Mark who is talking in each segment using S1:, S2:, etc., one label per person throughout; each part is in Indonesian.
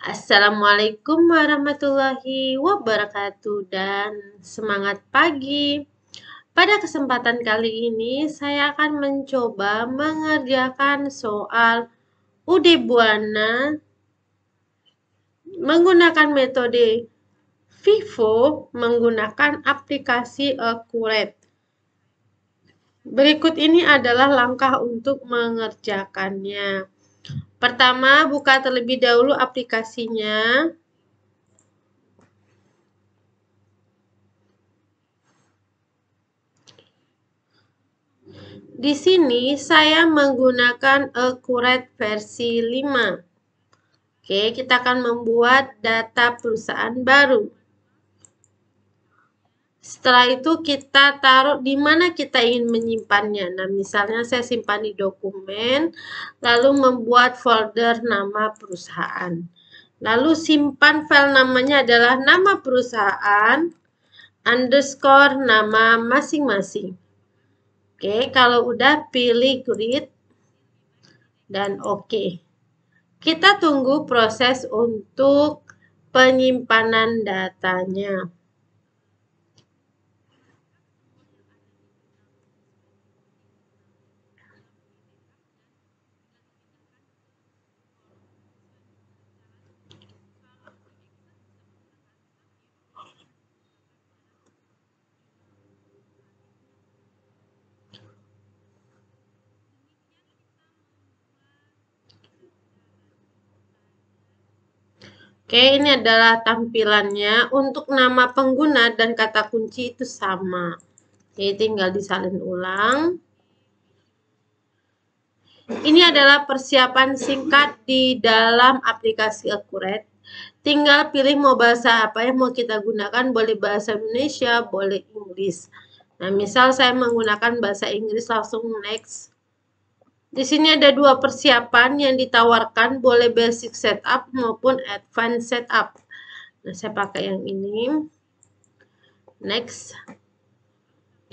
S1: Assalamualaikum warahmatullahi wabarakatuh dan semangat pagi. Pada kesempatan kali ini saya akan mencoba mengerjakan soal UD Buana menggunakan metode Vivo menggunakan aplikasi Accurate. Berikut ini adalah langkah untuk mengerjakannya. Pertama, buka terlebih dahulu aplikasinya. Di sini saya menggunakan Accurate versi 5. Oke, kita akan membuat data perusahaan baru. Setelah itu kita taruh di mana kita ingin menyimpannya. Nah, misalnya saya simpan di dokumen, lalu membuat folder nama perusahaan. Lalu simpan file namanya adalah nama perusahaan underscore nama masing-masing. Oke, kalau udah pilih grid dan oke. Kita tunggu proses untuk penyimpanan datanya. Oke, ini adalah tampilannya. Untuk nama pengguna dan kata kunci itu sama. Oke, tinggal disalin ulang. Ini adalah persiapan singkat di dalam aplikasi Accurate. Tinggal pilih mau bahasa apa yang mau kita gunakan, boleh bahasa Indonesia, boleh Inggris. Nah, misal saya menggunakan bahasa Inggris langsung next. Di sini ada dua persiapan yang ditawarkan, boleh basic setup maupun advanced setup. Nah, saya pakai yang ini. Next.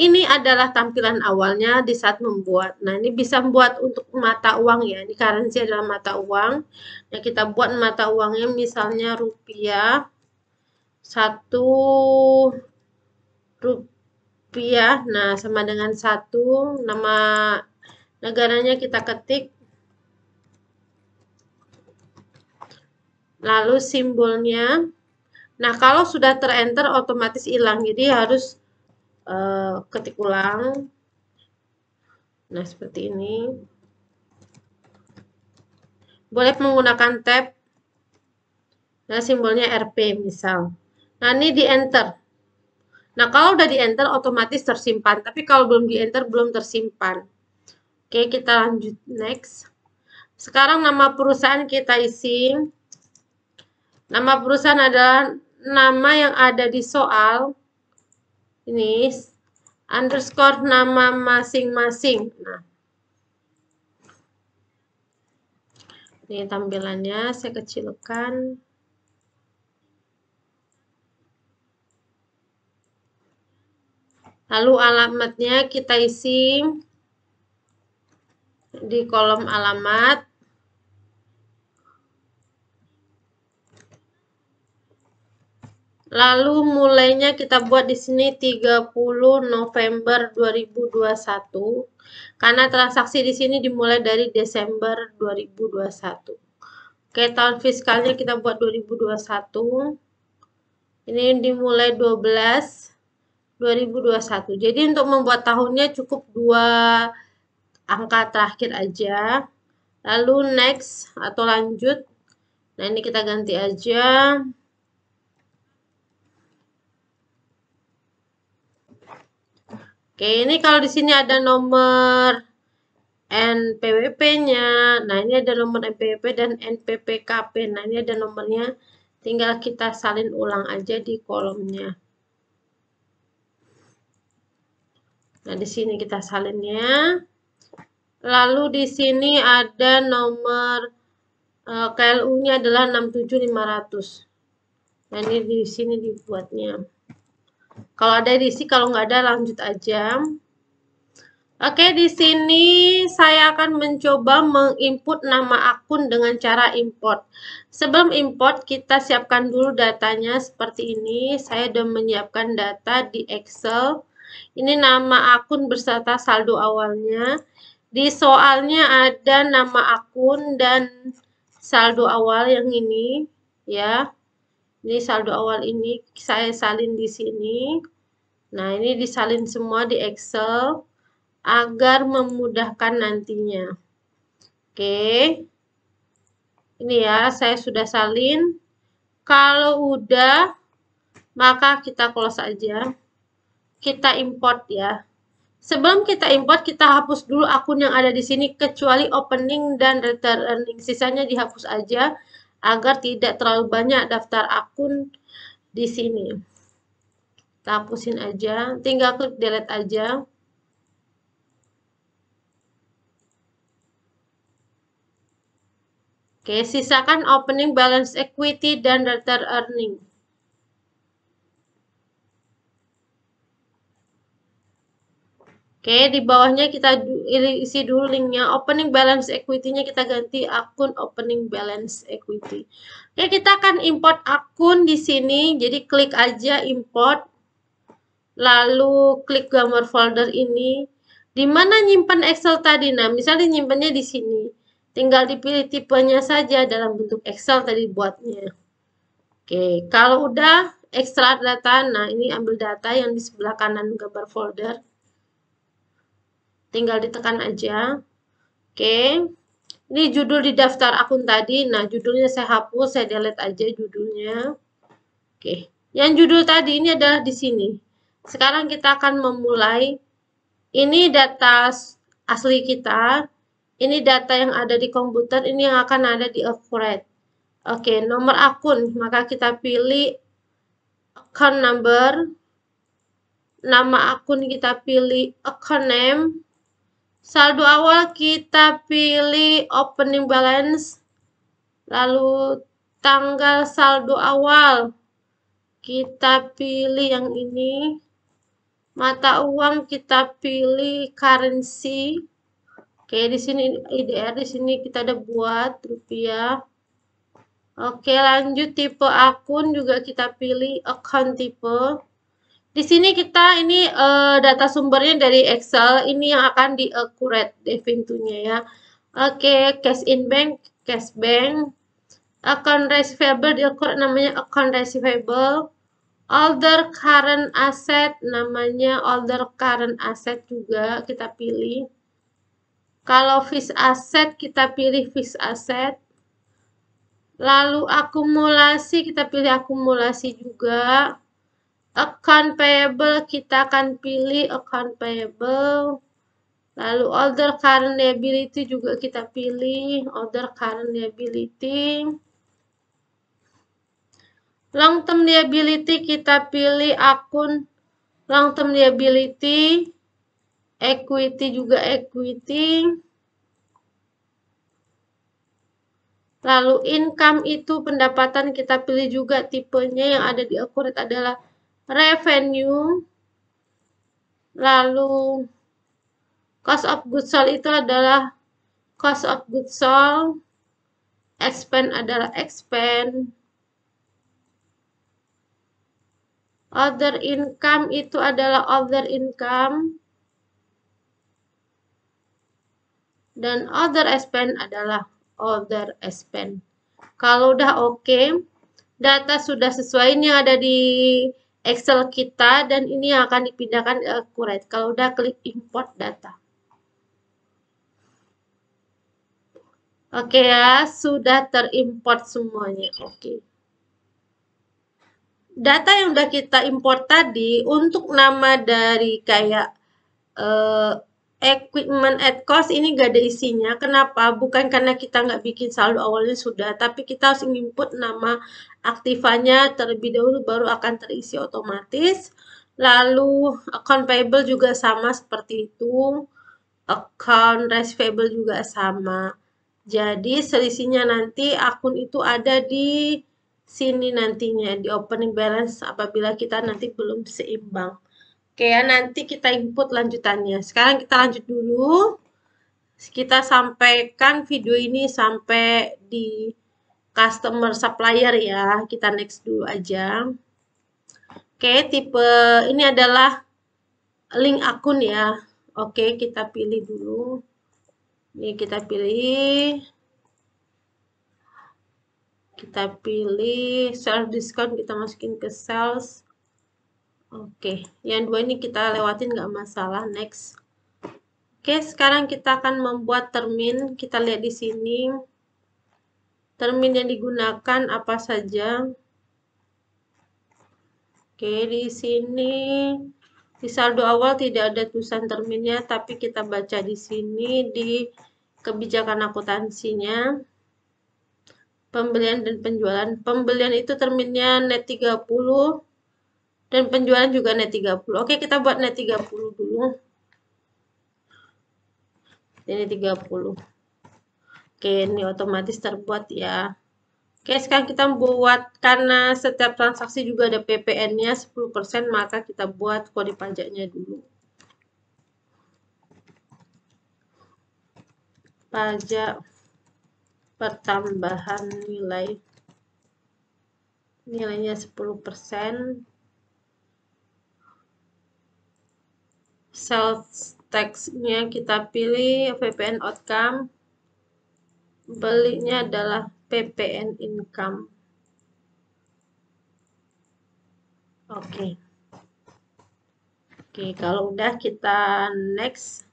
S1: Ini adalah tampilan awalnya di saat membuat. Nah, ini bisa membuat untuk mata uang ya. Ini currency adalah mata uang. Nah, kita buat mata uangnya misalnya rupiah. Satu rupiah. Nah, sama dengan satu. Nama negaranya kita ketik lalu simbolnya nah kalau sudah terenter otomatis hilang jadi harus uh, ketik ulang nah seperti ini boleh menggunakan tab nah simbolnya RP misal nah ini di enter nah kalau udah di enter otomatis tersimpan tapi kalau belum di enter belum tersimpan Oke, kita lanjut next. Sekarang nama perusahaan kita isi. Nama perusahaan adalah nama yang ada di soal. Ini underscore nama masing-masing. Nah. Ini tampilannya saya kecilkan. Lalu alamatnya kita isi di kolom alamat Lalu mulainya kita buat di sini 30 November 2021 karena transaksi di sini dimulai dari Desember 2021. Oke, tahun fiskalnya kita buat 2021. Ini dimulai 12 2021. Jadi untuk membuat tahunnya cukup 2 angka terakhir aja. Lalu next atau lanjut. Nah, ini kita ganti aja. Oke, ini kalau di sini ada nomor NPWP-nya. Nah, ini ada nomor NPWP dan NPPKP. Nah, ini ada nomornya. Tinggal kita salin ulang aja di kolomnya. Nah, di sini kita salinnya. Lalu di sini ada nomor uh, eh, KLU-nya adalah 67500. Nah, ini di sini dibuatnya. Kalau ada diisi, kalau nggak ada lanjut aja. Oke, di sini saya akan mencoba menginput nama akun dengan cara import. Sebelum import, kita siapkan dulu datanya seperti ini. Saya sudah menyiapkan data di Excel. Ini nama akun berserta saldo awalnya di soalnya ada nama akun dan saldo awal yang ini ya. Ini saldo awal ini saya salin di sini. Nah, ini disalin semua di Excel agar memudahkan nantinya. Oke. Ini ya, saya sudah salin. Kalau udah, maka kita close aja. Kita import ya. Sebelum kita import, kita hapus dulu akun yang ada di sini kecuali opening dan returning. Sisanya dihapus aja agar tidak terlalu banyak daftar akun di sini. Kita hapusin aja, tinggal klik delete aja. Oke, sisakan opening balance equity dan return earning. Oke, di bawahnya kita isi dulu linknya. Opening balance equity-nya kita ganti akun opening balance equity. Oke, kita akan import akun di sini. Jadi klik aja import. Lalu klik gambar folder ini. Di mana nyimpan Excel tadi? Nah, misalnya nyimpannya di sini. Tinggal dipilih tipenya saja dalam bentuk Excel tadi buatnya. Oke, kalau udah ekstra data, nah ini ambil data yang di sebelah kanan gambar folder tinggal ditekan aja oke okay. ini judul di daftar akun tadi nah judulnya saya hapus saya delete aja judulnya oke okay. yang judul tadi ini adalah di sini sekarang kita akan memulai ini data asli kita ini data yang ada di komputer ini yang akan ada di Accurate oke okay, nomor akun maka kita pilih account number nama akun kita pilih account name saldo awal kita pilih opening balance lalu tanggal saldo awal kita pilih yang ini mata uang kita pilih currency oke di sini IDR di sini kita ada buat rupiah oke lanjut tipe akun juga kita pilih account tipe di sini kita ini uh, data sumbernya dari Excel, ini yang akan di accurate definitunya ya. Oke, okay, cash in bank, cash bank, account receivable di account namanya account receivable, older current asset namanya older current asset juga kita pilih. Kalau fixed asset kita pilih fixed asset. Lalu akumulasi kita pilih akumulasi juga. Account payable kita akan pilih account payable. Lalu order current liability juga kita pilih order current liability. Long term liability kita pilih akun long term liability. Equity juga equity. Lalu income itu pendapatan kita pilih juga tipenya yang ada di akurat adalah revenue lalu cost of goods sold itu adalah cost of goods sold expense adalah expense, other income itu adalah other income dan other expense adalah other expense. Kalau udah oke, okay, data sudah sesuai ini ada di Excel kita dan ini yang akan dipindahkan ke Accurate. Kalau udah klik import data. Oke ya, sudah terimport semuanya. Oke. Data yang udah kita import tadi untuk nama dari kayak eh, equipment at cost ini gak ada isinya. Kenapa? Bukan karena kita nggak bikin saldo awalnya sudah, tapi kita harus input nama aktifanya terlebih dahulu baru akan terisi otomatis. Lalu account payable juga sama seperti itu. Account receivable juga sama. Jadi selisihnya nanti akun itu ada di sini nantinya di opening balance apabila kita nanti belum seimbang. Oke ya, nanti kita input lanjutannya. Sekarang kita lanjut dulu. Kita sampaikan video ini sampai di customer supplier ya. Kita next dulu aja. Oke, tipe ini adalah link akun ya. Oke, kita pilih dulu. Ini kita pilih. Kita pilih sales discount, kita masukin ke sales Oke, yang dua ini kita lewatin nggak masalah. Next. Oke, sekarang kita akan membuat termin. Kita lihat di sini. Termin yang digunakan apa saja. Oke, di sini di saldo awal tidak ada tulisan terminnya, tapi kita baca di sini di kebijakan akuntansinya. Pembelian dan penjualan. Pembelian itu terminnya net 30, dan penjualan juga net 30. Oke, kita buat net 30 dulu. Ini 30. Oke, ini otomatis terbuat ya. Oke, sekarang kita buat karena setiap transaksi juga ada PPN-nya 10%, maka kita buat kode pajaknya dulu. Pajak pertambahan nilai nilainya 10%. sales tax kita pilih VPN outcome belinya adalah PPN income oke okay. oke okay, kalau udah kita next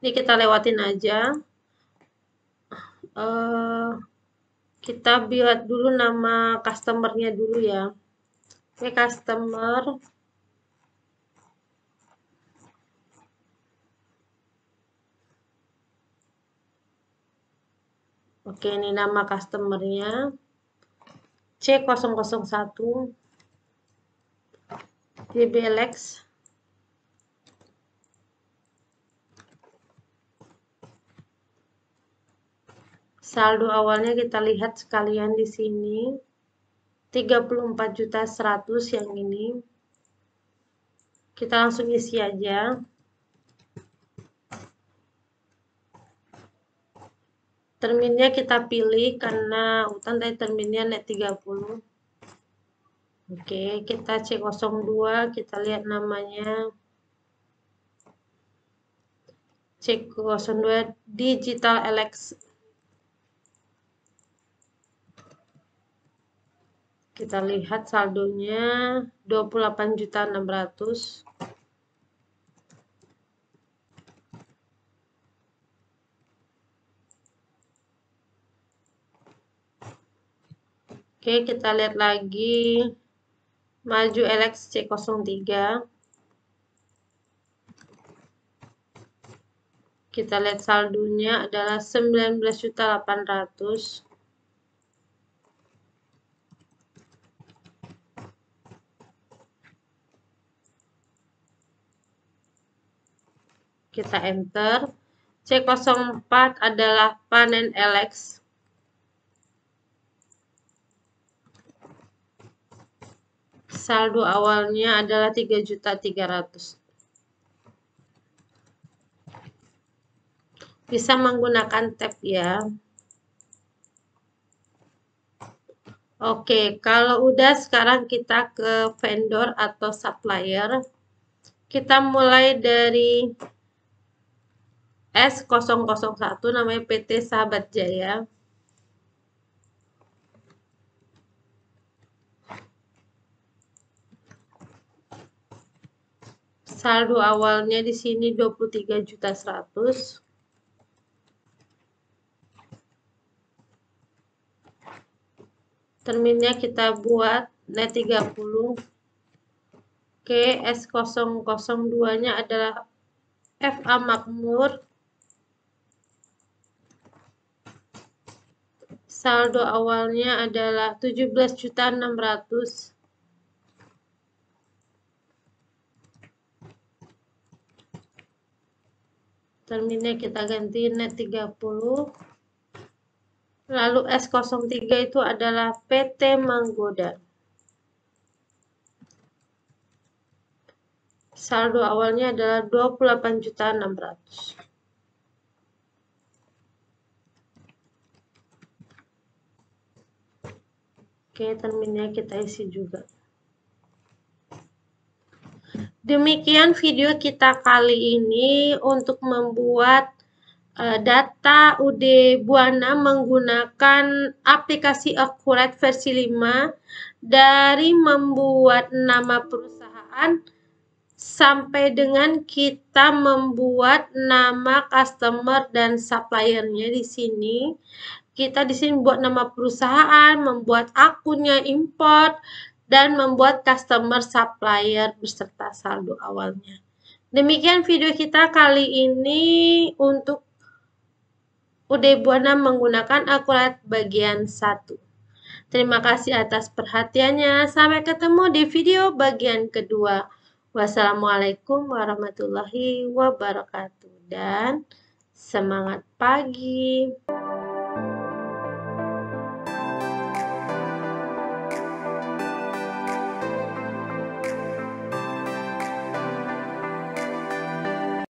S1: ini kita lewatin aja uh, kita buat dulu nama customernya dulu ya ini customer Oke, ini nama customernya C001 JBLX Saldo awalnya kita lihat sekalian di sini 34.100 yang ini. Kita langsung isi aja. Terminnya kita pilih karena utang dari terminnya net 30. Oke, kita C02, kita lihat namanya. C02 Digital Alex. Kita lihat saldonya 28.600. Oke, kita lihat lagi. Maju c 03 Kita lihat saldonya adalah 19.800. Kita enter. C04 adalah panen LX saldo awalnya adalah 3.300. Bisa menggunakan tab ya. Oke, kalau udah sekarang kita ke vendor atau supplier. Kita mulai dari S001 namanya PT Sahabat Jaya. saldo awalnya di sini 23 juta 100 terminnya kita buat net 30 Oke S002 nya adalah FA Makmur saldo awalnya adalah 17 juta ,000. terminnya kita ganti net 30 lalu S03 itu adalah PT Manggoda saldo awalnya adalah 28.600 Oke, terminnya kita isi juga. Demikian video kita kali ini untuk membuat eh, data UD Buana menggunakan aplikasi Accurate versi 5 dari membuat nama perusahaan sampai dengan kita membuat nama customer dan suppliernya di sini. Kita di sini buat nama perusahaan, membuat akunnya import, dan membuat customer supplier beserta saldo awalnya. Demikian video kita kali ini untuk Ude Buana menggunakan akurat bagian 1. Terima kasih atas perhatiannya. Sampai ketemu di video bagian kedua. Wassalamualaikum warahmatullahi wabarakatuh. Dan semangat pagi.